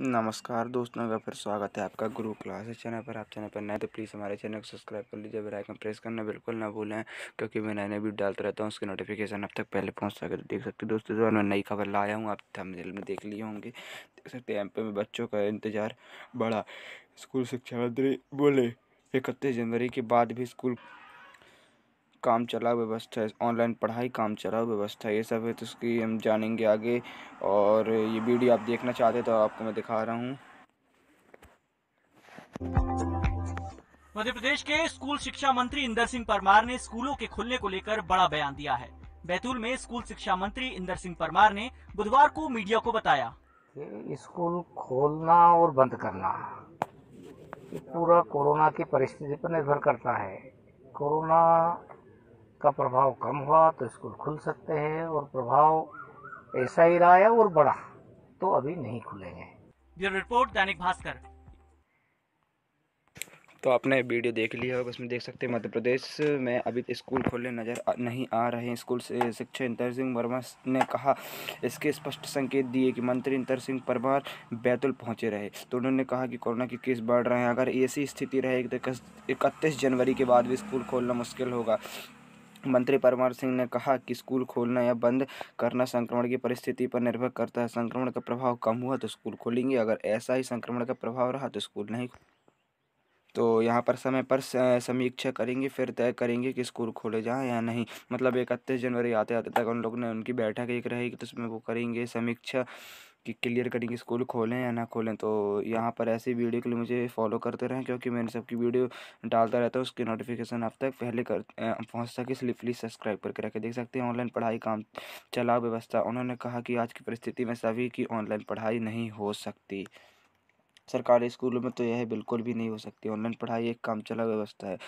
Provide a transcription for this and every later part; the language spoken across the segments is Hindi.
नमस्कार दोस्तों का फिर स्वागत है आपका गुरु क्लास है चैनल पर आप चैनल पर नए तो प्लीज़ हमारे चैनल को सब्सक्राइब कर लीजिए बेल आइकन प्रेस करना बिल्कुल ना भूलें क्योंकि मैं नए नए वीडियो डालता रहता हूँ उसकी नोटिफिकेशन अब तक पहले पहुँच सके तो देख सकते दोस्तों इस बार मैं नई खबर लाया हूँ आप थंबनेल में देख लिए होंगे देख सकते हैं एम में बच्चों का इंतजार बढ़ा स्कूल शिक्षा मंत्री बोले इकतीस जनवरी के बाद भी स्कूल काम चला व्यवस्था ऑनलाइन पढ़ाई काम चला व्यवस्था ये सब है तो उसकी हम जानेंगे आगे और ये वीडियो आप देखना चाहते तो आपको मैं दिखा रहा हूँ मध्य प्रदेश के स्कूल शिक्षा मंत्री इंदर सिंह परमार ने स्कूलों के खुलने को लेकर बड़ा बयान दिया है बैतूल में स्कूल शिक्षा मंत्री इंदर सिंह परमार ने बुधवार को मीडिया को बताया स्कूल खोलना और बंद करना पूरा कोरोना की परिस्थिति पर निर्भर करता है कोरोना का प्रभाव कम हुआ तो स्कूल खुल सकते हैं और प्रभाव ऐसा ही रहा है और बड़ा तो अभी नहीं खुलेंगे रिपोर्ट दैनिक भास्कर तो आपने वीडियो देख लिया होगा उसमें देख सकते हैं मध्य प्रदेश में अभी स्कूल खोलने नज़र नहीं आ रहे हैं स्कूल से शिक्षा इंतर सिंह वर्मा ने कहा इसके स्पष्ट संकेत दिए कि मंत्री इंतर सिंह परमार बैतुल पहुंचे रहे तो उन्होंने कहा कि कोरोना के केस बढ़ रहे हैं अगर ऐसी स्थिति रहेगी तो इकतीस जनवरी के बाद भी स्कूल खोलना मुश्किल होगा मंत्री परमार सिंह ने कहा कि स्कूल खोलना या बंद करना संक्रमण की परिस्थिति पर निर्भर करता है संक्रमण का प्रभाव कम हुआ तो स्कूल खोलेंगे अगर ऐसा ही संक्रमण का प्रभाव रहा तो स्कूल नहीं तो यहाँ पर समय पर समीक्षा करेंगे फिर तय करेंगे कि स्कूल खोले जाएँ या नहीं मतलब इकतीस जनवरी आते आते तक उन लोग ने उनकी बैठक एक रहेगी तो उसमें वो करेंगे समीक्षा कि क्लियर कटिंग स्कूल खोलें या ना खोलें तो यहाँ पर ऐसी वीडियो के लिए मुझे फॉलो करते रहें क्योंकि मैंने सबकी वीडियो डालता रहता है उसकी नोटिफिकेशन आप तक पहले कर पहुँच सके इसलिए प्लीज़ सब्सक्राइब करके रखें देख सकते हैं ऑनलाइन पढ़ाई काम चलाओ व्यवस्था उन्होंने कहा कि आज की परिस्थिति में सभी की ऑनलाइन पढ़ाई नहीं हो सकती सरकारी स्कूलों में तो यह बिल्कुल भी नहीं हो सकती ऑनलाइन पढ़ाई एक काम चला व्यवस्था है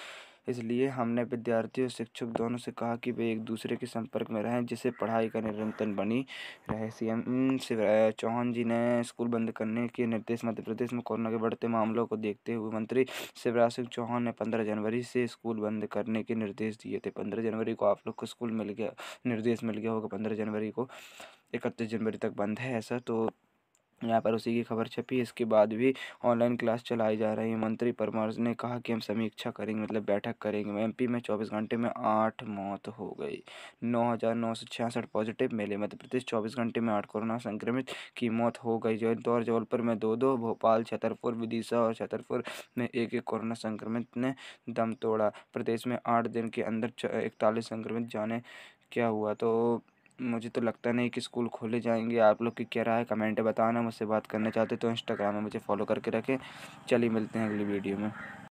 इसलिए हमने विद्यार्थी और शिक्षक दोनों से कहा कि वे एक दूसरे के संपर्क में रहें जिससे पढ़ाई का निरंतर बनी रहे सी एम शिवराज चौहान जी ने स्कूल बंद करने के निर्देश मध्य प्रदेश में कोरोना के बढ़ते मामलों को देखते हुए मंत्री शिवराज सिंह चौहान ने पंद्रह जनवरी से स्कूल बंद करने के निर्देश दिए थे पंद्रह जनवरी को आप लोग को स्कूल मिल गया निर्देश मिल गया होगा पंद्रह जनवरी को इकतीस जनवरी तक बंद है ऐसा तो यहाँ पर उसी की खबर छपी इसके बाद भी ऑनलाइन क्लास चलाई जा रही है मंत्री परमार ने कहा कि हम समीक्षा करेंगे मतलब बैठक करेंगे एमपी में चौबीस घंटे में आठ मौत हो गई नौ हज़ार नौ सौ छियासठ पॉजिटिव मिले मध्य प्रदेश चौबीस घंटे में आठ कोरोना संक्रमित की मौत हो गई जो इंदौर जबलपुर में दो दो भोपाल छतरपुर विदिशा और छतरपुर में एक एक कोरोना संक्रमित ने दम तोड़ा प्रदेश में आठ दिन के अंदर इकतालीस संक्रमित जाने क्या हुआ तो मुझे तो लगता नहीं कि स्कूल खोले जाएंगे आप लोग की क्या राय कमेंट बताना मुझसे बात करना चाहते तो इंस्टाग्राम में मुझे फॉलो करके रखें चलिए मिलते हैं अगली वीडियो में